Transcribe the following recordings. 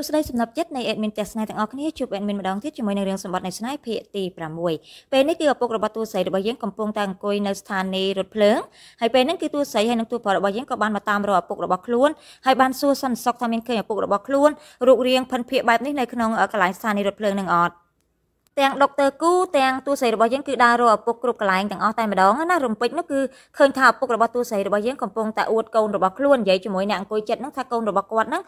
ួស្តីសំណពចិត្តនៃ admin ផ្ទះស្នេហ៍ទាំងអស់គ្នាជួប admin ម្ដងទៀតជាមួយនឹងរឿងសម្បត្តិនៃស្នេហ៍ភាគទី6ពេលនេះគឺឪពុករបស់តួស្រីរបស់យើងកំពុងតែអង្គុយនៅស្ថានីយ៍រថភ្លើងហើយពេលហ្នឹងគឺតួស្រីហើយនិងតួប្រុសរបស់យើងក៏បានមកតាមរកឪពុករបស់ខ្លួនហើយបានសួរសន្តិសុខថាមានឃើញឪពុករបស់ខ្លួនរូបរាងផិនភាកបែបនេះនៅក្នុងកន្លែងស្ថានីយ៍រថភ្លើងនឹងអត់ទាំងដុកទ័រគូទាំងទូស្រីរបស់យើងគឺដើររកឪពុកគ្រប់កន្លែងទាំងអស់តែម្ដងណារំពេចនោះគឺឃើញថាឪពុករបស់ទូស្រីរបស់យើងកំពុងតែអួតកូនរបស់ខ្លួននិយាយជាមួយអ្នកអង្គុយចិត្តនោះថាកូនរបស់គាត់ហ្នឹង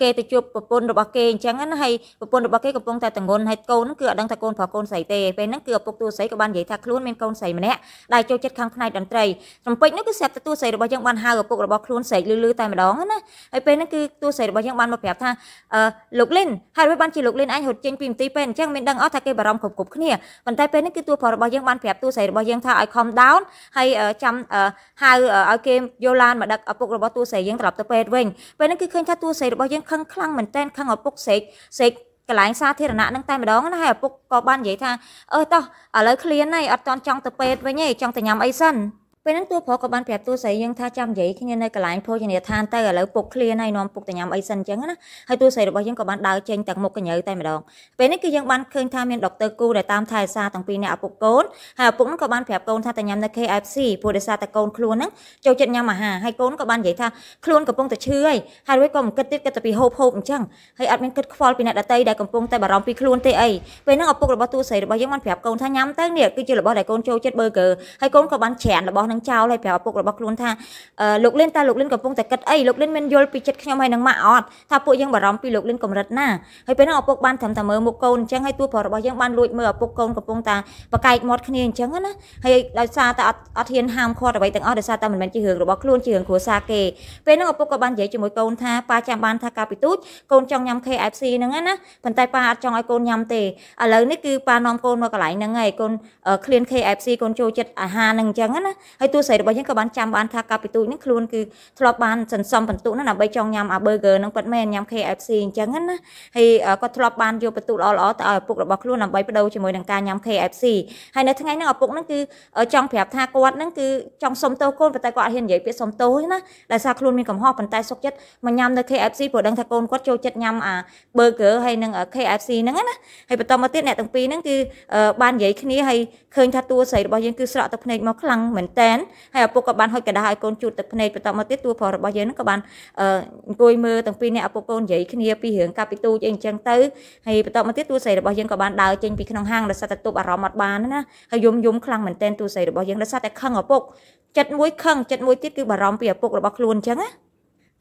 គេទៅជួបប្រពន្ធរបស់គេអញ្ចឹងណាហើយប្រពន្ធរបស់គេកំពុងតែតងន់ហើយកូនហ្នឹងគឺអត់ដឹងថាកូនប្រុសកូនស្រីទេពេលហ្នឹងគឺឪពុកទូស្រីក៏បាននិយាយថាខ្លួនមានកូនស្រីម្នាក់ដែលចូលចិត្តខាងផ្នែកតន្ត្រីរំពេចនោះគឺស្រាប់តែទូស្រីរបស់យើងបានហៅឪពុករបស់ខ្លួនស្រែកលឺៗតែម្ដងណាហើយពេលហ្នឹងគឺទូស្រីរបស់យើងបានមកប្រាប់ថាលោកលិនហើយបានជាលោកលិនអញរត់ចេញពីមន្ទីរពេទ្យអញ្ចឹងមានដឹងអត់ថាគេបាររម្មណ៍គ្រប់គ្រប់គ្នាប៉ុន្តែពេលនេះគឺតួផលរបស់យើងបានប្រាប់តួស្រីរបស់យើងថាឲ្យ calm down ហើយចាំហៅឲ្យគេយកឡានមកដឹកឪពុករបស់តួស្រីយើងត្រឡប់ទៅពេទ្យវិញពេលនេះគឺឃើញថាតួស្រីរបស់យើងខឹងខ្លាំងមែនទែនខឹងឪពុកស្រីស្រីកន្លែងសាធារណៈហ្នឹងតែម្ដងណាហើយឪពុកក៏បាននិយាយថាអើតោះឥឡូវឃ្លានហើយអត់តន់ចង់ទៅពេទ្យវិញទេចង់ទៅញ៉ាំអីសិនពេលហ្នឹងតួប្រុសក៏បានប្រាប់តួស្រីយើងថាចាំនិយាយគ្នានៅកន្លែងភោជនីយដ្ឋានទៅឥឡូវពុកឃ្លាហើយនាំពុកទៅញ៉ាំអីសិនអញ្ចឹងណាហើយតួស្រីរបស់យើងក៏បានដើរចេញទាំងមុខកញ្ញើតែម្ដងពេលនេះគឺយើងបានឃើញថាមានដុកទ័រគូដែលតាមថែរក្សាទាំងពីរអ្នកឪពុកកូនហើយឪពុកហ្នឹងក៏បានប្រាប់កូនថាទៅញ៉ាំនៅ KFC ព្រោះដោយសារតែកូនខ្លួនហ្នឹងចូលចិត្តញ៉ាំអាហារហើយកូនក៏បាននិយាយថាខ្លួនកំពុងតែឈឺហើយហើយរួចក៏មិនគិតទៀតគិតតែពីហូបហូបអញ្ចឹងហើយអត់មានគិតខ្វល់ពីអ្នកដតីដែលកំពុងតែបារម្ភពីខ្លួនទេអីពេលហ្នឹងឪពុករបស់តួស្រីរបស់យើងបានប្រាប់កូនថាញ៉ាំទៅនេះគឺជារបស់ដែលកូនចូលចិត្ត burger ហើយកូនក៏បានច្រានរបស់ហ្នឹងចោលហើយប្រាប់ឪពុករបស់ខ្លួនថាលោកលិនតើលោកលិនកំពុងតែគិតអីលោកលិនមានយល់ពីចិត្តខ្ញុំហើយនឹងម៉ាក់អត់ថាពួកយើងបារម្ភពីលោកលិនកម្រិតណាហើយពេលនោះឪពុកបានត្រឹមតែមើលមុខកូនអញ្ចឹងហើយទួប្រុសរបស់យើងបានលួចមើលឪពុកកូនកំពុងតែបកែកមាត់គ្នាអញ្ចឹងណាហើយដោយសារតែអត់អត់ហ៊ានហាមឃាត់អ្វីទាំងអស់ដោយសារតែមិនមែនជារឿងរបស់ខ្លួនជារឿងគ្រួសារគេពេលនោះឪពុកក៏បាននិយាយជាមួយកូនថាប៉ាចាំបានថាកាលពីទូច កូនចង់ញ៉ាំ KFC ហ្នឹងណាប៉ុន្តែប៉ាអត់ចង់ឲ្យកូនញ៉ាំទេឥឡូវនេះគឺប៉ានាំកូនមកកន្លែងហ្នឹងហើយកូនឃ្លាន KFC កូនចូលចិត្តអាហារហ្នឹងអញ្ចឹងណាហើយតួស្រីរបស់យើងក៏បានចាំបានថាកាពីទូចហ្នឹងខ្លួនគឺធ្លាប់បានសន្សំពិន្ទុហ្នឹងដើម្បីចង់ញ៉ាំអា burger ហ្នឹងពិតមែនញ៉ាំ KFC អញ្ចឹងណាហើយគាត់ធ្លាប់បានយកពិន្ទុល្អៗទៅឲ្យឪពុករបស់ខ្លួនដើម្បីបដូរជាមួយនឹងការញ៉ាំ KFC ហើយនៅថ្ងៃហ្នឹងឪពុកហ្នឹងគឺចង់ប្រាប់ថាគាត់ហ្នឹងគឺចង់សុំទោសកូនប៉ុន្តែគាត់អត់ហ៊ាននិយាយពាក្យសុំទោសណាដោយសារខ្លួនមានកំហុសប៉ុន្តែសុខចិត្តមកញ៉ាំនៅ KFC ព្រោះដឹងថាកូនគាត់ចូលចិត្តញ៉ាំអា burger ហើយនឹង KFC ហ្នឹងណាហើយបន្តមកទៀតអ្នកទាំងពីរហ្នឹងគឺបាននិយាយគ្នាហើយឃើញថាតួស្រីរបស់យើងគឺស្រក់ទឹកភ្នែកមកខ្លាំងមែនតើនហើយឪពុកក៏បានហុចកណ្ដាស់ឲ្យកូនជូតទឹកភ្នែកបន្ទាប់មកទៀតតួប្រុសរបស់យើងហ្នឹងក៏បានអង្គុយមើលទាំងពីរអ្នកឪពុកកូននិយាយគ្នាពីរឿងកាពីទូចអីអញ្ចឹងទៅហើយបន្ទាប់មកទៀតតួស្រីរបស់យើងក៏បានដើរចេញពីក្នុងហាងដោយសារតែទប់អារម្មណ៍អត់បានណាហើយយំយំខ្លាំងមែនទែនតួស្រីរបស់យើងដោយសារតែខឹងឪពុកចិត្តមួយខឹងចិត្តមួយទៀតគឺបារម្ភពីឪពុករបស់ខ្លួនអញ្ចឹងណា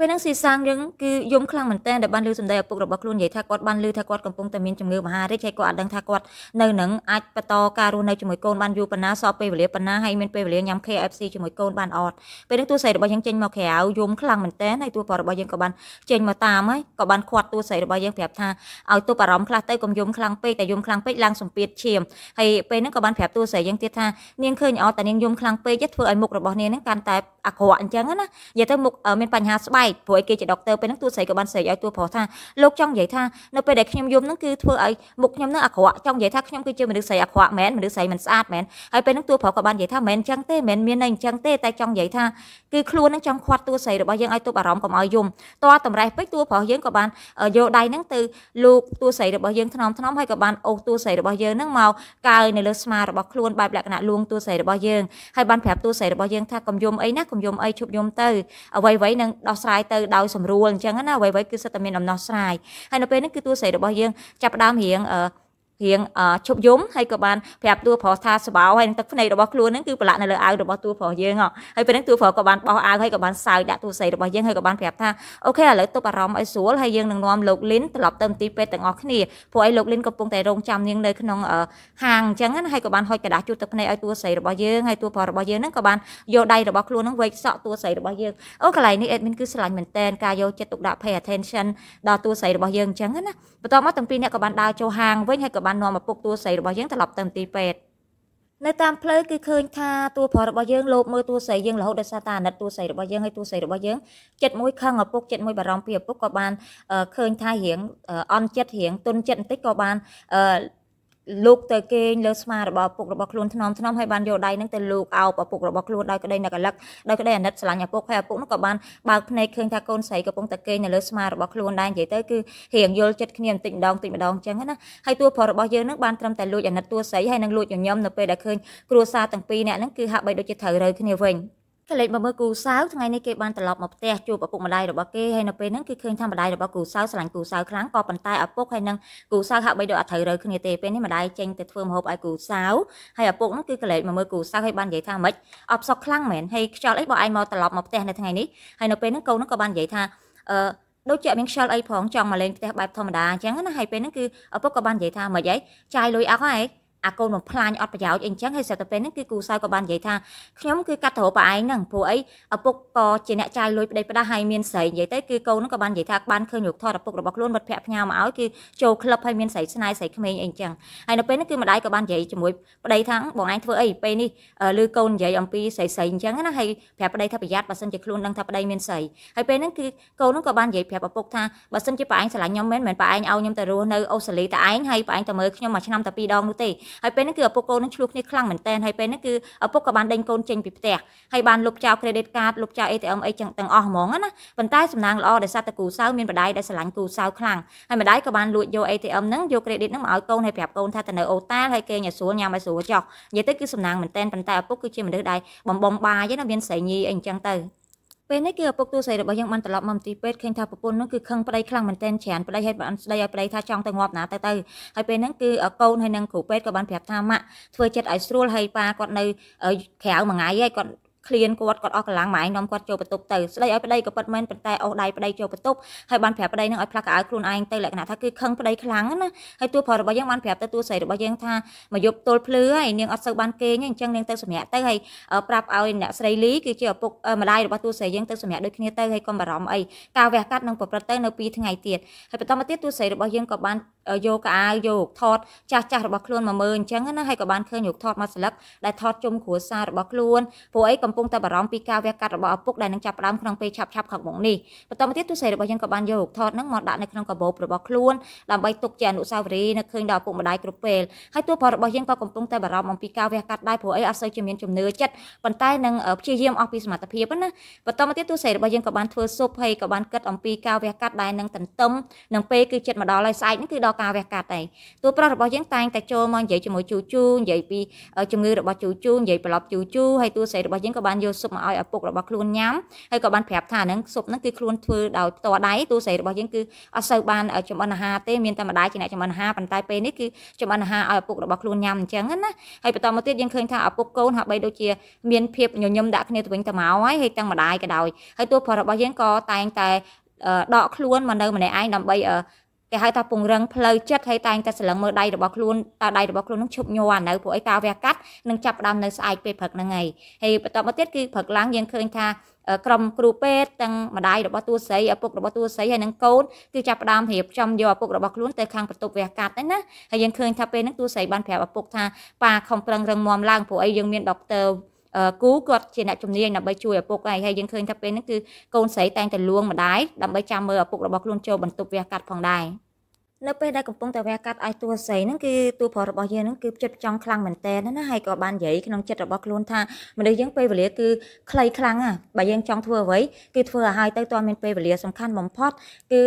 ពេលហ្នឹងស៊ីសាំងយើងគឺយំខ្លាំងមែនតើដែលបានលើសម្ដីឪពុករបស់ខ្លួននិយាយថាគាត់បានលើថាគាត់កំពុងតែមានជំងឺមហារីកហើយគាត់អត់ដឹងថាគាត់នៅនឹងអាចបន្តការរស់នៅជាមួយកូនបានយូរប៉ុណ្ណាសពពេលវេលាប៉ុណ្ណាហើយមានពេលវេលាញ៉ាំ KFC ជាមួយកូនបានអត់ពេលហ្នឹងតួស្រីរបស់យើងចេញមកក្រៅយំខ្លាំងមែនតើហើយតួពររបស់យើងក៏បានចេញមកតាមហើយក៏បានខាត់តួស្រីរបស់យើងប្រាប់ថាឲ្យទប់អារម្មណ៍ខ្លះទៅកុំយំខ្លាំងពេកតែយំខ្លាំងពេកឡើងសម្ពាធឈាមហើយពេលហ្នឹងក៏បានប្រាប់តួស្រីយើងទៀតថានាងឃើញអត់តែនាងយំខ្លាំងពេកធ្វើឲ្យមុខរបស់នាងហ្នឹងកាន់តែអាក្រក់អញ្ចឹងណានិយាយទៅមុខមានបញ្ហាស្បែកព្រោះឯគេជាដុកទ័រពេលហ្នឹងទួស្រីក៏បានស្រែកឲ្យទួប្រុសថាលោកចង់និយាយថានៅពេលដែលខ្ញុំយំហ្នឹងគឺធ្វើឲ្យមុខខ្ញុំហ្នឹងអាក្រក់ចង់និយាយថាខ្ញុំគឺជាមនុស្សស្រីអាក្រក់មែនមនុស្សស្រីមិនស្អាតមែនហើយពេលហ្នឹងទួប្រុសក៏បាននិយាយថាមែនអញ្ចឹងទេមែនមានតែអញ្ចឹងទេតែចង់និយាយថាគឺខ្លួនហ្នឹងចង់ខាត់ទួស្រីរបស់យើងឲ្យទប់អារម្មណ៍កុំឲ្យយំតើតម្រេះពេកទួប្រុសយើងក៏បានយកដៃហ្នឹងទៅលូកទួស្រីរបស់យើងថ្នមថ្នមហើយក៏បានអូសទួស្រីរបស់យើងហ្នឹងមកកើនៅលើស្មារបស់ខ្លួនបែបលក្ខណៈលួងទួស្រីរបស់យើងហើយបានប្រាប់ទួស្រីរបស់យើងថាកុំយំអីណាកុំយំអីឈប់យំទៅអ្វីអ្វីនឹងដោះស្រាយយទៅដោយស្រួលអញ្ចឹងណាអ្វីៗគឺសិតតែមានដំណោះស្រាយហើយនៅពេលហ្នឹងគឺតួស្រីរបស់យើងចាប់ផ្ដើមរៀងរៀងជប់យំហើយក៏បានប្រាប់តួប្រុសថាស្បោហើយនឹងទឹកភ្នែករបស់ខ្លួនហ្នឹងគឺប្រឡាក់នៅលើអាវរបស់តួប្រុសយើងហើយពេលហ្នឹងតួប្រុសក៏បានបោះអាវហើយក៏បានសើចដាក់តួស្រីរបស់យើងហើយក៏បានប្រាប់ថាអូខេឥឡូវទប់អារម្មណ៍ឲ្យស្រួលហើយយើងនឹងនាំលោកលីនត្រឡប់ទៅមន្ទីរពេទ្យទាំងអស់គ្នាព្រោះឲ្យលោកលីនកំពុងតែរងចាំនាងនៅក្នុងហាងអញ្ចឹងណាហើយក៏បានហុចกระดาษជូតទឹកភ្នែកឲ្យតួស្រីរបស់យើងហើយតួប្រុសរបស់យើងហ្នឹងក៏បានយកដៃរបស់ខ្លួនហ្នឹងវែកសក់តួស្រីរបស់យើងអូកន្លែងនេះ admin គឺឆ្លាញ់មែនតើការយកចិត្តទុកដាក់ pay attention ដល់តួស្រីរបស់យើងអញ្ចឹងណាបន្ទាប់មកទាំងពីរអ្នកក៏បានដើរចូលហាងវិញហើយក៏បាននាំឪពុកតួស្រីរបស់យើងត្រឡប់ទៅមន្ទីរពេទ្យនៅតាមផ្លូវគឺឃើញថាតួប្រុសរបស់យើងលោបមើលតួស្រីយើងរហូតដល់សារតាអាណិតតួស្រីរបស់យើងហើយតួស្រីរបស់យើងចិត្តមួយខឹងឪពុកចិត្តមួយបារម្ភពីឪពុកក៏បានឃើញថារៀងអន់ចិត្តរៀងទុនចិត្តបន្តិចក៏បានលោកទៅគេងលើស្មារបស់ពុករបស់ខ្លួនថ្នមថ្នមហើយបានយកដៃនឹងទៅលោកអោបឪពុករបស់ខ្លួនដោយក្តីនឹករលឹកដោយក្តីអាណិតស្រឡាញ់ឪពុកហើយឪពុកនោះក៏បានបើកភ្នែកឃើញថាកូនស្រីកំពុងតែគេងនៅលើស្មារបស់ខ្លួនដែរនិយាយទៅគឺរៀងយល់ចិត្តគ្នាបន្តិចម្ដងបន្តិចម្ដងចឹងណាហើយតួផលរបស់យើងនឹងបានត្រឹមតែលួចអាណិតតួស្រីហើយនឹងលួចញញឹមនៅពេលដែលឃើញគ្រួសារទាំងពីរនាក់ហ្នឹងគឺហាក់បីដូចជាត្រូវរើគ្នាវិញតែលេចមកមើលគូសៅថ្ងៃនេះគេបានត្រឡប់មកផ្ទះជួបឪពុកម្ដាយរបស់គេហើយនៅពេលហ្នឹងគេឃើញថាម្ដាយរបស់គូសៅស្រឡាញ់គូសៅខ្លាំងក៏ប៉ុន្តែឪពុកហើយនឹងគូសៅហាក់បីដូចអត់ត្រូវរើគ្នាទេពេលនេះម្ដាយចេញទៅធ្វើម្ហូបឲ្យគូសៅហើយឪពុកហ្នឹងគឺក៏លេចមកមើលគូសៅហើយបាននិយាយថាម៉េចអបសុកខ្លាំងមែនហើយខ្យល់អីបើឯងមកត្រឡប់មកផ្ទះនៅថ្ងៃនេះហើយនៅពេលហ្នឹងកូនហ្នឹងក៏បាននិយាយថាអឺដូចជាមានខ្យល់អីផងចង់មកលេងផ្ទះបែបធម្មតាអញ្ចឹងណាហើយពេលហ្នឹងគឺឪពុកក៏បាននិយាយថាមិនអីចាយលុយអស់ហើយអាកូនបំផ្លាញអត់ប្រយោជន៍អីចឹងហើយសិតទៅពេលហ្នឹងគឺគូសៅក៏បាននិយាយថាខ្ញុំគឺកាត់ទៅរកប៉ាឯងហ្នឹងព្រោះអីឪពុកក៏ជាអ្នកចាយលុយប្តីផ្ដាស់ហើយមានស្រីនិយាយទៅគឺកូនហ្នឹងក៏បាននិយាយថាបានឃើញរូបថតឪពុករបស់ខ្លួនមិត្តភក្តិផ្ញើមកឲ្យគឺចូលក្លឹបហើយមានស្រីស្នេហ៍ស្រីក្មេងអីចឹងហើយនៅពេលហ្នឹងគឺម្ដាយក៏បាននិយាយជាមួយប្តីថាបងឯងធ្វើអីពេលនេះឬកូននិយាយអំពីស្រីស្រីអញ្ចឹងណាហើយប្រាប់ប្តីថាប្រយ័ត្នបើសិនជាខ្លួនដឹងថាប្តីមានស្រីហើយពេលហ្នឹងគឺកូនហ្នឹងក៏បាននិយាយប្រាប់ឪពុកថាបើសិនជាប៉ាឯងស្រឡាញ់ខ្ញុំមែនមែនប៉ាឯងឲ្យខ្ញុំទៅរស់នៅអូស្ត្រាលីតែឯងហើយប៉ាឯងទៅមើលខ្ញុំមួយឆ្នាំតែពីរដងនោះទេហើយពេលហ្នឹងគឺឪពុកកូននឹងឆ្លោះគ្នាខ្លាំងមែនតើហើយពេលហ្នឹងគឺឪពុកក៏បានដេញកូនចេញពីផ្ទះហើយបានលុបចោល credit card លុបចោល ATM អីចឹងទាំងអស់ហ្មងណាប៉ុន្តែសំណាងល្អដែលសាស្ត្រតគូសៅមានម្ដាយដែលស្រឡាញ់គូសៅខ្លាំងហើយម្ដាយក៏បានលួចយក ATM ហ្នឹងយក credit ហ្នឹងមកឲ្យកូនហើយប្រាប់កូនថាទៅនៅអូតាលហើយគេញ៉ាំស្រួលញ៉ាំឲ្យស្រួលចោះនិយាយទៅគឺសំណាងមែនតើប៉ុន្តែឪពុកគឺជាមនុស្សដែលបំបំបាយណាមានស្រីញីអីចឹងទៅពេលនេះគឺឪពុកទូស្រីរបស់យើងបានត្រឡប់មកមន្ទីរពេទ្យឃើញថាប្រពន្ធនោះគឺខឹងប្តីខ្លាំងមែនទែនច្រើនប្តីហេតុបានស្ដីឲ្យប្តីថាចង់ទៅងាប់ណាទៅទៅហើយពេលហ្នឹងគឺកូនហើយនឹងគ្រូពេទ្យក៏បានប្រាប់ថាម៉ាក់ធ្វើចិត្តឲ្យស្រួលហើយប៉ាគាត់នៅក្រៅមួយថ្ងៃហើយគាត់ឃ្លានគាត់គាត់អស់កម្លាំងម៉ែឯងនាំគាត់ចូលបន្ទប់ទៅស្ដីឲ្យប្ដីក៏ពិតមែនប៉ុន្តែអូសដៃប្ដីចូលបន្ទប់ហើយបានប្រាប់ប្ដីនឹងឲ្យផ្លាស់កៅអៅខ្លួនឯងទៅលក្ខណៈថាគឺខឹងប្ដីខ្លាំងណាហើយតួផលរបស់យើងបានប្រាប់ទៅតួស្រីរបស់យើងថាមកយប់ទល់ភ្លឺហើយនាងអត់សូវបានគេងអញ្ចឹងនាងទៅសម្រាកទៅហើយប្រាប់ឲ្យអ្នកស្រីលីគឺជាឪពុកម្ដាយរបស់តួស្រីយើងទៅសម្រាកដូចគ្នាទៅហើយកុំបារម្ភអីការវះកាត់នឹងប្រព្រឹត្តទៅនៅពីថ្ងៃទៀតហើយបន្តមកទៀតតួស្រីរបស់យើងក៏បានយកកអាវយកថតចាស់ចាស់របស់ខ្លួនមកមើលអញ្ចឹងណាហើយក៏បានឃើញរូបថតមកស្លឹកដែលថតជុំគ្រួសាររបស់ខ្លួនពួកអីកំពុងតែបារម្ភពីការវះកាត់របស់ឪពុកដែលនឹងចាប់ផ្ដើមក្នុងពេលឆាប់ឆាប់ខាងមុខនេះបន្តមកទៀតទូស្រីរបស់យើងក៏បានយករូបថតហ្នឹងមកដាក់នៅក្នុងកាបូបរបស់ខ្លួនដើម្បីទុកជាអនុស្សាវរីយ៍នៅឃើញដល់ឪពុកម្ដាយគ្រប់ពេលហើយតួផលរបស់យើងក៏កំពុងតែបារម្ភអំពីការវះកាត់ដែរព្រោះអីអត់សូវជាមានជំនឿចិត្តប៉ុន្តែនឹងព្យាយាមអស់ពីសមត្ថភាពណាបន្តមកទៀតទូស្រីរបស់យើងក៏បានធ្វើស៊ុបហើយក៏បានគិតអំពីការវះកាត់ដែរនឹងទន្ទឹមនឹងពេលគឺចិត្តមកដល់ហើយស្អែកនេះគឺដល់ការវះកាត់ដែរតួប្រុសរបស់យើងតែងតែចូលមកនិយាយជាមួយជូជូនិយាយពីជំងឺរបស់ជូជូនិយាយប្រឡប់ជូជូហើយតួស្រីរបស់យើងក៏បានយកស៊ុបមកឲ្យឪពុករបស់ខ្លួនញ៉ាំហើយក៏បានប្រាប់ថាហ្នឹងស៊ុបហ្នឹងគឺខ្លួនធ្វើដោយផ្ទាល់ដៃតួស្រីរបស់យើងគឺអត់សូវបានចំអិនអាហារទេមានតែម្ដាយជាអ្នកចំអិនអាហារប៉ុន្តែពេលនេះគឺចំអិនអាហារឲ្យឪពុករបស់ខ្លួនញ៉ាំអញ្ចឹងណាហើយបន្តមកទៀតយើងឃើញថាឪពុកកូនហាក់បីដូចជាមានភាពញញឹមដាក់គ្នាទៅវិញទៅមកហើយហើយទាំងម្ដាយក៏ដោយហើយតួប្រុសរបស់យើងក៏តែងតែដកខ្លួនមកនៅម្នាក់ឯងដើម្បីគេហៅថាពង្រឹងផ្លូវចិត្តហើយតែងតែស្រលឹងមើលដៃរបស់ខ្លួនតើដៃរបស់ខ្លួននឹងឈប់ញ័រនៅព្រោះអីការវះកាត់នឹងចាប់ផ្ដើមនៅស្អែកពេលព្រឹកហ្នឹងហើយហើយបន្តមកទៀតគឺព្រឹកឡើងយើងឃើញថាក្រុមគ្រូពេទ្យទាំងម្ដាយរបស់តួស្រីឪពុករបស់តួស្រីហើយនិងកូនគឺចាប់ផ្ដើមរៀបចំយកឪពុករបស់ខ្លួនទៅខាងបន្ទប់វះកាត់ហ្នឹងណាហើយយើងឃើញថាពេលហ្នឹងតួស្រីបានប្រាប់ឪពុកថាប៉ាខំប្រឹងរឹងមាំឡើងព្រោះអីយើងមានដុកទ័រគូគាត់ជាអ្នកជំនាញដើម្បីជួយឪពុកឯងហើយយើងឃើញថាពេលហ្នឹងគឺកូនស្រីតែងតែលួងម្ដាយដើម្បីចាំមើលឪពុករបស់ខ្លួនចូលបន្ទប់វះកាត់ផងដែរនៅពេលដែលកំពុងតែវះកាត់ឲ្យតួស្រីហ្នឹងគឺតួប្រុសរបស់យើងហ្នឹងគឺផ្ចិតផ្ចង់ខ្លាំងមែនតើណាហើយក៏បាននិយាយក្នុងចិត្តរបស់ខ្លួនថាមនុស្សយើងពេលវេលា គឺខ្លីខ្លាំងណាបើយើងចង់ធ្វើអ្វីគឺធ្វើឲ្យហើយទៅតើមានពេលវេលាសំខាន់បំផុតគឺ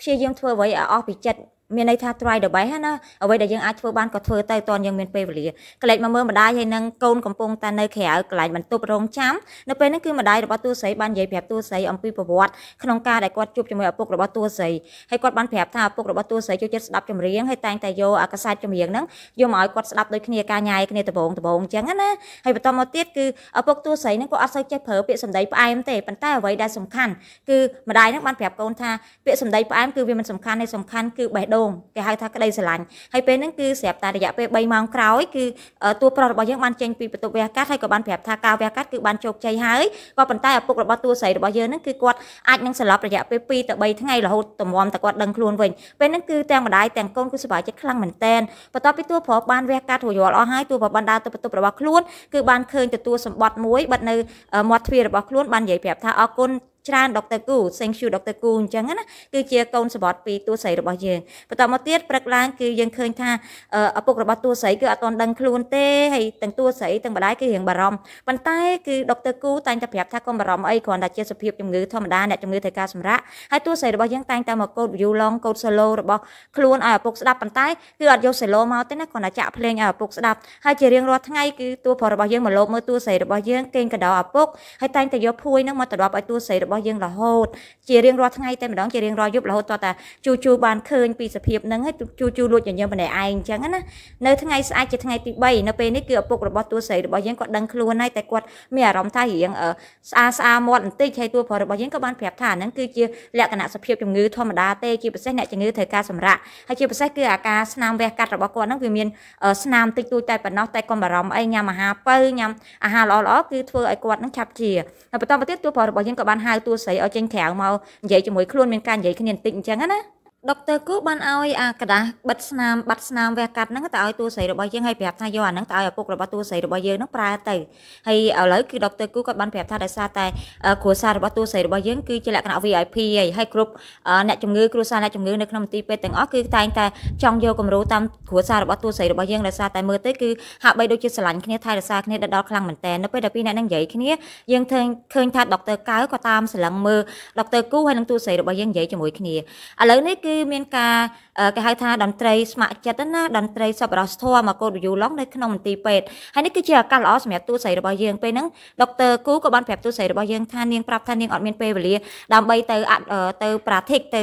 ព្យាយាមធ្វើអ្វីឲ្យអស់ពីចិត្តមានន័យថា try ដើម្បីហ្នឹងណាអ្វីដែលយើងអាចធ្វើបានក៏ធ្វើទៅតនយើងមានពេលវេលាក្លែកមកមើលម្ដាយហើយនឹងកូនកំពុងតែនៅក្រៅក្លែកបន្ទប់រងចាំនៅពេលហ្នឹងគឺម្ដាយរបស់តួស្រីបាននិយាយប្រាប់តួស្រីអំពីប្រវត្តិក្នុងការដែលគាត់ជួបជាមួយឪពុករបស់តួស្រីហើយគាត់បានប្រាប់ថាឪពុករបស់តួស្រីចូលចិត្តស្ដាប់ចម្រៀងហើយតែងតែយកអាកាសាចចម្រៀងហ្នឹងយកមកឲ្យគាត់ស្ដាប់ដូចគ្នាការញ៉ាយគ្នាដបងដបងអញ្ចឹងណាហើយបន្តមកទៀតគឺឪពុកតួស្រីហ្នឹងក៏អត់សូវចេះប្រើពាក្យសម្ដីផ្អែមទេប៉ុន្តែអ្វីដែលសំខាន់គឺម្ដាយហ្នឹងបានប្រាប់កូនថាពាក្យសម្ដីផ្អែមគឺវាមិនសំខាន់ទេសំខាន់គឺបេះដូងគេហៅថាក្តីស្រឡាញ់ហើយពេលហ្នឹងគឺស្រាប់តែរយៈពេល3ម៉ោងក្រោយគឺតួប្រុសរបស់យើងបានចេញពីបន្ទប់វះកាត់ហើយក៏បានប្រាប់ថាការវះកាត់គឺបានជោគជ័យហើយក៏ប៉ុន្តែឪពុករបស់តួស្រីរបស់យើងហ្នឹងគឺគាត់អាចនឹងស្លាប់រយៈពេល2ទៅ3ថ្ងៃរហូតតម្រាំតែគាត់ដឹងខ្លួនវិញពេលហ្នឹងគឺទាំងម្ដាយទាំងកូនគឺសប្បាយចិត្តខ្លាំងមែនតើបន្ទាប់ពីតួប្រុសបានវះកាត់រួចរាល់អស់ហើយតួប្រុសបានដើរទៅបន្ទប់របស់ខ្លួនគឺបានឃើញទទួលសម្បត្តិមួយបាត់នៅមាត់ទ្វាររបស់ខ្លួនបាននិយាយប្រាប់ថាអរគុណច្រើនដុកទ័រគូ thank you ដុកទ័រគូអញ្ចឹងណាគឺជាកូនសម្បត្តិពីតួស្រីរបស់យើងបន្តមកទៀតព្រឹកឡើងគឺយើងឃើញថាឪពុករបស់តួស្រីគឺអត់ទាន់ដឹងខ្លួនទេហើយទាំងតួស្រីទាំងម្ដាយគឺរៀងបារម្ភប៉ុន្តែគឺដុកទ័រគូតែងតែប្រាប់ថាកុំបារម្ភអីគ្រាន់តែជាសភាពជំងឺធម្មតាអ្នកជំងឺត្រូវការសម្រាកហើយតួស្រីរបស់យើងតែងតែមកកូដ view long កូដ solo របស់ខ្លួនឲ្យឪពុកស្ដាប់ប៉ុន្តែគឺអត់យក solo មកទេណាគ្រាន់តែចាក់ភ្លេងឲ្យឪពុកស្ដាប់ហើយជារៀងរាល់ថ្ងៃគឺតួប្រុសរបស់យើងមកលោបមើលតួស្រីរបស់យើងគេងកដោឪពុកហើយតែងតែយកភួយនឹងមកទៅដល់ឲ្យតួស្រីរបស់របស់យើងរហូតជារៀងរាល់ថ្ងៃតែម្ដងជារៀងរាល់យប់រហូតតតែជូជូបានឃើញពីសភាពហ្នឹងហើយជូជូលួចញញឹមម្នាក់ឯងអញ្ចឹងណានៅថ្ងៃស្អែកជាថ្ងៃទី3នៅពេលនេះគឺឪពុករបស់តួស្រីរបស់យើងគាត់ដឹងខ្លួនហើយតែគាត់មានអារម្មណ៍ថារៀងស្អាស្អាមាត់បន្តិចហើយតួប្រុសរបស់យើងក៏បានប្រាប់ថាហ្នឹងគឺជាលក្ខណៈសភាពជំងឺធម្មតាទេជាពិសេសអ្នកជំងឺត្រូវការសម្រាកហើយជាពិសេសគឺអាការស្នាមវះកាត់របស់គាត់ហ្នឹងវាមានស្នាមតិចតួចតែប៉ុណ្ណោះតែកុំបារម្ភអីញ៉ាំអាហារបើញ៉ាំអាហារល្អៗគឺធ្វើឲ្យគាត់ហ្នឹងឆាប់ជាហើយបន្តមកទៀតតួប្រុសរបស់យើងក៏បានហៅតួស្រីឲ្យចេញក្រៅមកនិយាយជាមួយខ្លួនមានការនិយាយគ្នាបន្តិចអញ្ចឹងណាដុកទ័រគូបានឲ្យអាกระดาษបិទស្នាមបាត់ស្នាមវះកាត់ហ្នឹងទៅឲ្យតួស្រីរបស់យើងហើយប្រាប់ថាយកអាហ្នឹងទៅឲ្យឪពុករបស់តួស្រីរបស់យើងហ្នឹងប្រើទៅហើយឥឡូវគឺដុកទ័រគូគាត់បានប្រាប់ថាដោយសារតែគ្រួសាររបស់តួស្រីរបស់យើងគឺជាលក្ខណៈ VIP ហើយហើយគ្រប់អ្នកជំងឺគ្រួសារអ្នកជំងឺនៅក្នុងមន្ទីរពេទ្យទាំងអស់គឺតែងតែចង់យកគំរូតាមគ្រួសាររបស់តួស្រីរបស់យើងដោយសារតែមើលទៅគឺហាក់បីដូចជាស្រឡាញ់គ្នាថែរក្សាគ្នាដល់ខ្លាំងមែនតើនៅពេលដែលពីរអ្នកហ្នឹងនិយាយគ្នាយើងឃើញឃើញថាដុកទ័រកៅក៏តាមស្រឡាញ់មើលដុកទ័រគូហើយនឹងតួស្រីរបស់យើងនិយាយជាមួយគ្នាឥឡូវនេះគឺមានការគេហៅថាតន្ត្រីស្ម័គ្រចិត្តណាតន្ត្រីសប្បុរសធម៌មកកូនវិយូឡុងនៅក្នុងមន្ទីរពេទ្យហើយនេះគឺជាឱកាសល្អសម្រាប់ទូស្រីរបស់យើងពេលហ្នឹងដុកទ័រគូក៏បានប្រាប់ទូស្រីរបស់យើងថានាងប្រាប់ថានាងអត់មានពេលវេលាដើម្បីទៅទៅប្រាធិកទៅ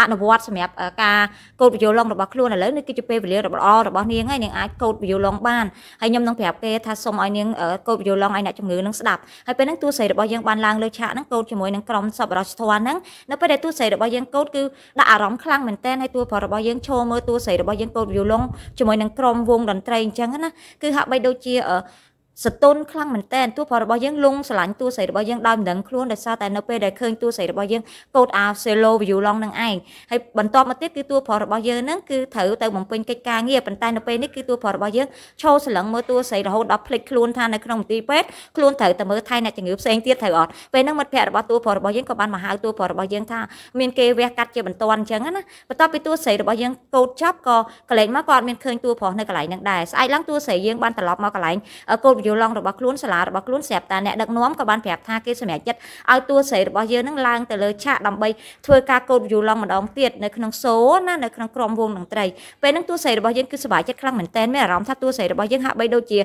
អនុវត្តសម្រាប់ការកូនវិយូឡុងរបស់ខ្លួនឥឡូវនេះគឺជាពេលវេលារបស់ល្អរបស់នាងហើយនាងអាចកូនវិយូឡុងបានហើយខ្ញុំនឹងប្រាប់គេថាសូមឲ្យនាងកូនវិយូឡុងឲ្យអ្នកជំងឺនឹងស្ដាប់ហើយពេលហ្នឹងទូស្រីរបស់យើងបានឡើងលើឆាកហ្នឹងកូនជាមួយនឹងក្រុមសប្បុរសធម៌ហ្នឹងនៅពេលដែលទូស្រីរបស់យើងកូនគឺដាក់អារម្មណ៍ខ្លាំងមែនទែនហើយតួប្រុសរបស់យើងឈរមើលតួស្រីរបស់យើងកូនយូឡុងជាមួយនឹងក្រុមវងតន្ត្រីអញ្ចឹងណាគឺហាក់បីដូចជាសតុនខ្លាំងមែនតើទោះផលរបស់យើងលងស្រឡាញ់តួស្រីរបស់យើងដោយមិនដឹងខ្លួនដោយសារតែនៅពេលដែលឃើញតួស្រីរបស់យើងកោតអាសេឡូវីយូឡុងនឹងឯងហើយបន្តមកទៀតគឺតួផលរបស់យើងនឹងគឺត្រូវទៅបំពេញកិច្ចការងារប៉ុន្តែនៅពេលនេះគឺតួផលរបស់យើងឈោស្រលឹងមើលតួស្រីរហូតដល់ភ្លេចខ្លួនថានៅក្នុងមន្ទីរពេទ្យខ្លួនត្រូវតែមើលថែអ្នកជំងឺផ្សេងទៀតត្រូវអត់ពេលហ្នឹងមិត្តភ័ក្តិរបស់តួផលរបស់យើងក៏បានមកហៅតួផលរបស់យើងថា មានគេវះកាត់ជាបន្តអញ្ចឹងណាបន្ទាប់ពីតួស្រីរបស់យើងកោតចាប់ក៏កលែងមកក៏អត់មានឃើញតួផលនៅកន្លែងហ្នឹងដែរស្អែកឡើងតួស្រីយើងបានត្រឡប់មកកន្លែងកោតយល់ឡងរបស់ខ្លួនសាលារបស់ខ្លួនស្រាប់តែអ្នកដឹកនាំក៏បានប្រាប់ថាគេសម្រេចចិត្តឲ្យតួស្រីរបស់យើងនឹងឡើងទៅលើឆាកដើម្បីធ្វើការកោតយល់ឡងម្ដងទៀតនៅក្នុងសូណានៅក្នុងក្រុមវងតន្ត្រីពេលហ្នឹងតួស្រីរបស់យើងគឺសប្បាយចិត្តខ្លាំងមែនតើមានអារម្មណ៍ថាតួស្រីរបស់យើងហាក់បីដូចជា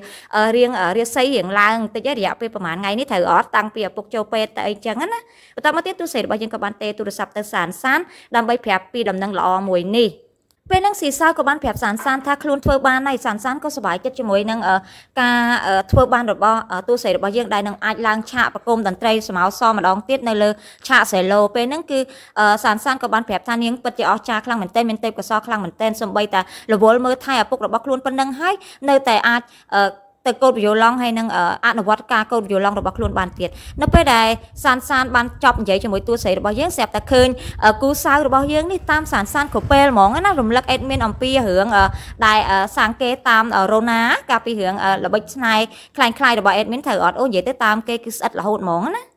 រៀងរាសីរៀងឡើងបន្តិចរយៈពេលប្រហែលថ្ងៃនេះត្រូវអត់តាំងពីឪពុកចូលពេទ្យទៅអីចឹងណាបន្តមកទៀតតួស្រីរបស់យើងក៏បានទេទូរស័ព្ទទៅសានសានដើម្បីប្រាប់ពីដំណឹងល្អមួយនេះពេលហ្នឹងស៊ីសៅក៏បានប្រាប់សានសានថាខ្លួនធ្វើបានហើយសានសានក៏សប្បាយចិត្តជាមួយនឹងការធ្វើបានរបស់ទូសេរបស់យើងដែលនឹងអាចឡើងឆាកប្រគំតន្ត្រីសមោសម្ដងទៀតនៅលើ ឆាកសេឡូពេលហ្នឹងគឺសានសានក៏បានប្រាប់ថានាងពិតជាអស្ចារ្យខ្លាំងមែនទែនមានទេពកោសល្យខ្លាំងមែនទែនសម្បីតែរវល់មើលថែឪពុករបស់ខ្លួនប៉ុណ្ណឹងហើយនៅតែអាចទៅកោតបញ្យឡងហើយនឹងអនុវត្តការកោតបញ្យឡងរបស់ខ្លួនបានទៀតនៅពេលដែលសានសានបានចប់និយាយជាមួយតួស្រីរបស់យើងស្រាប់តែឃើញគូសៅរបស់យើងនេះតាមសានសានគ្រប់ពេលហ្មងណា រំលឹកអេដមីនអំពីរឿងដែលសាងគេតាមរ៉ូណាកាលពីរឿងល្បិចស្នេហ៍คล้ายៗរបស់អេដមីនត្រូវអត់អូននិយាយទៅតាមគេគឺស្អិតរហូតហ្មងណា